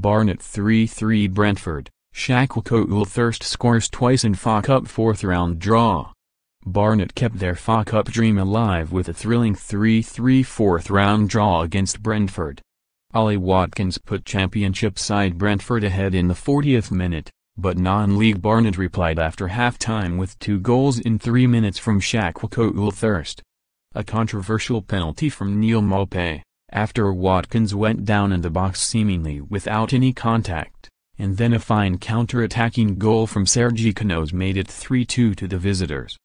Barnett 3-3 Brentford, Shacklecoat thirst scores twice in FA Cup fourth round draw. Barnett kept their FA Cup dream alive with a thrilling 3-3 fourth round draw against Brentford. Ollie Watkins put championship side Brentford ahead in the 40th minute, but non-league Barnett replied after half-time with two goals in three minutes from Shacklecoat Thirst. A controversial penalty from Neil Maupay, after Watkins went down in the box seemingly without any contact, and then a fine counter-attacking goal from Sergi Canos made it 3-2 to the visitors.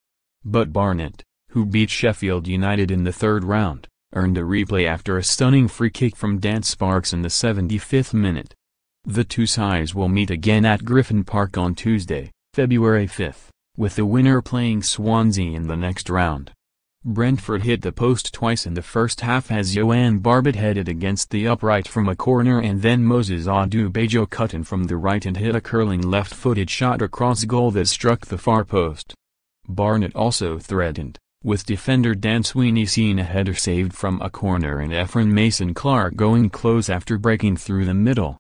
But Barnet, who beat Sheffield United in the third round, earned a replay after a stunning free kick from Dan Sparks in the 75th minute. The two sides will meet again at Griffin Park on Tuesday, February 5, with the winner playing Swansea in the next round. Brentford hit the post twice in the first half as Joanne Barbet headed against the upright from a corner and then Moses Adubajo cut in from the right and hit a curling left-footed shot across goal that struck the far post. Barnett also threatened, with defender Dan Sweeney seeing a header saved from a corner and Efren Mason Clark going close after breaking through the middle.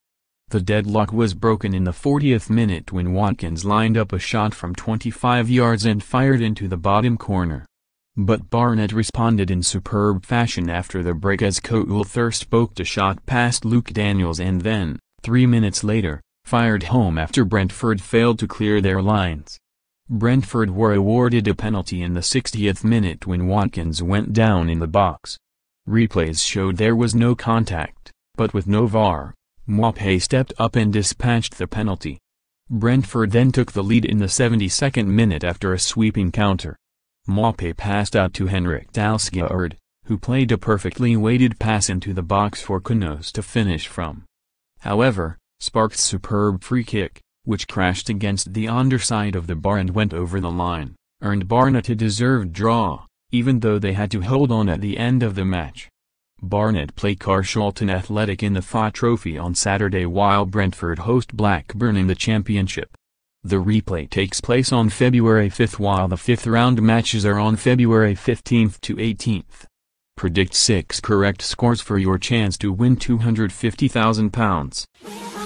The deadlock was broken in the 40th minute when Watkins lined up a shot from 25 yards and fired into the bottom corner. But Barnett responded in superb fashion after the break as Koulthar spoke to shot past Luke Daniels and then, three minutes later, fired home after Brentford failed to clear their lines. Brentford were awarded a penalty in the 60th minute when Watkins went down in the box. Replays showed there was no contact, but with no VAR, Mwape stepped up and dispatched the penalty. Brentford then took the lead in the 72nd minute after a sweeping counter. Maupay passed out to Henrik Dalsgaard, who played a perfectly weighted pass into the box for Kunos to finish from. However, Sparks' superb free kick, which crashed against the underside of the bar and went over the line, earned Barnet a deserved draw, even though they had to hold on at the end of the match. Barnet play Carshalton Athletic in the FA Trophy on Saturday while Brentford host Blackburn in the Championship. The replay takes place on February 5 while the fifth round matches are on February 15 to 18. Predict 6 correct scores for your chance to win £250,000.